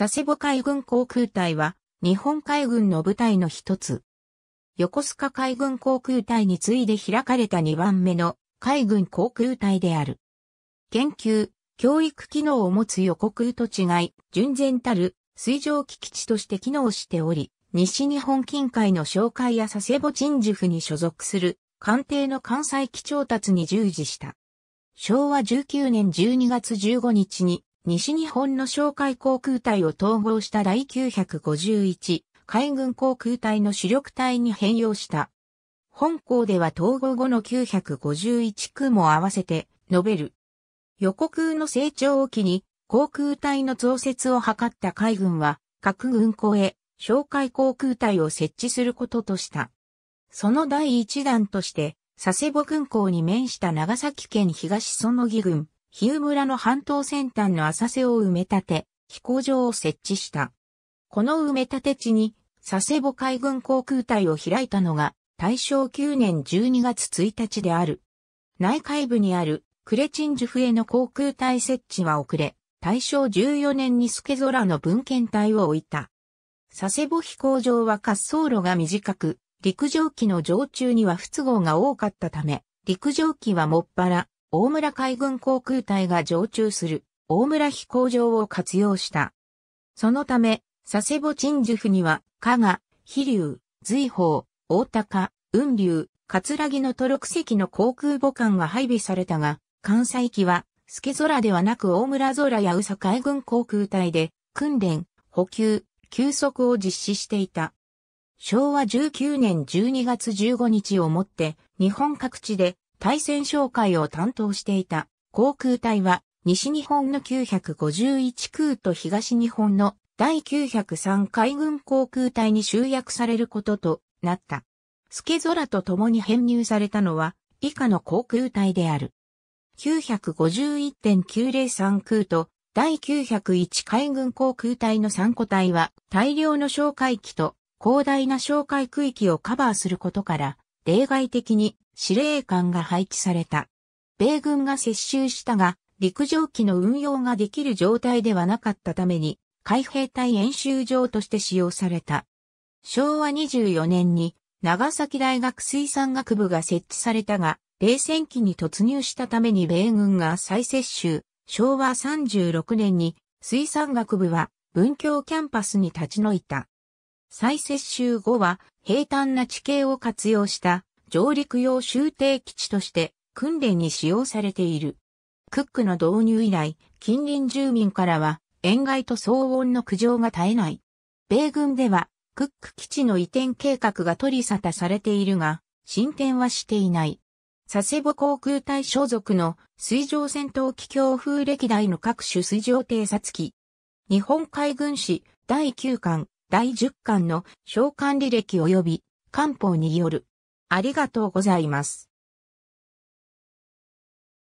佐世保海軍航空隊は、日本海軍の部隊の一つ。横須賀海軍航空隊に次いで開かれた2番目の海軍航空隊である。研究、教育機能を持つ予告と違い、純然たる水上基地として機能しており、西日本近海の紹介や佐世保鎮守府に所属する艦艇の関西機調達に従事した。昭和19年12月15日に西日本の哨戒航空隊を統合した第951海軍航空隊の主力隊に変容した。本校では統合後の951区も合わせて、述べる。横空の成長を機に、航空隊の増設を図った海軍は、各軍港へ、哨戒航空隊を設置することとした。その第一弾として、佐世保軍港に面した長崎県東園木軍。日向村の半島先端の浅瀬を埋め立て、飛行場を設置した。この埋め立て地に、佐世保海軍航空隊を開いたのが、大正9年12月1日である。内海部にある、クレチンジュフへの航空隊設置は遅れ、大正14年に助空の文献隊を置いた。佐世保飛行場は滑走路が短く、陸上機の上駐には不都合が多かったため、陸上機はもっぱら大村海軍航空隊が常駐する大村飛行場を活用した。そのため、佐世保鎮守府には、加賀、飛竜、随宝、大高、雲竜、葛城のトロクの航空母艦が配備されたが、関西機は、助空ではなく大村空や宇佐海軍航空隊で、訓練、補給、休息を実施していた。昭和19年12月15日をもって、日本各地で対戦紹介を担当していた航空隊は西日本の951空と東日本の第903海軍航空隊に集約されることとなった。ゾ空と共に編入されたのは以下の航空隊である。951.903空と第901海軍航空隊の3個隊は大量の哨戒機と広大な哨戒区域をカバーすることから例外的に司令官が配置された。米軍が接収したが、陸上機の運用ができる状態ではなかったために、海兵隊演習場として使用された。昭和24年に長崎大学水産学部が設置されたが、冷戦期に突入したために米軍が再接収。昭和36年に水産学部は文教キャンパスに立ち退いた。再接収後は平坦な地形を活用した上陸用集艇基地として訓練に使用されている。クックの導入以来、近隣住民からは、塩害と騒音の苦情が絶えない。米軍では、クック基地の移転計画が取り沙汰されているが、進展はしていない。佐世保航空隊所属の水上戦闘機強風歴代の各種水上偵察機。日本海軍史第9巻、第10巻の召喚履歴及び官報による。ありがとうございます。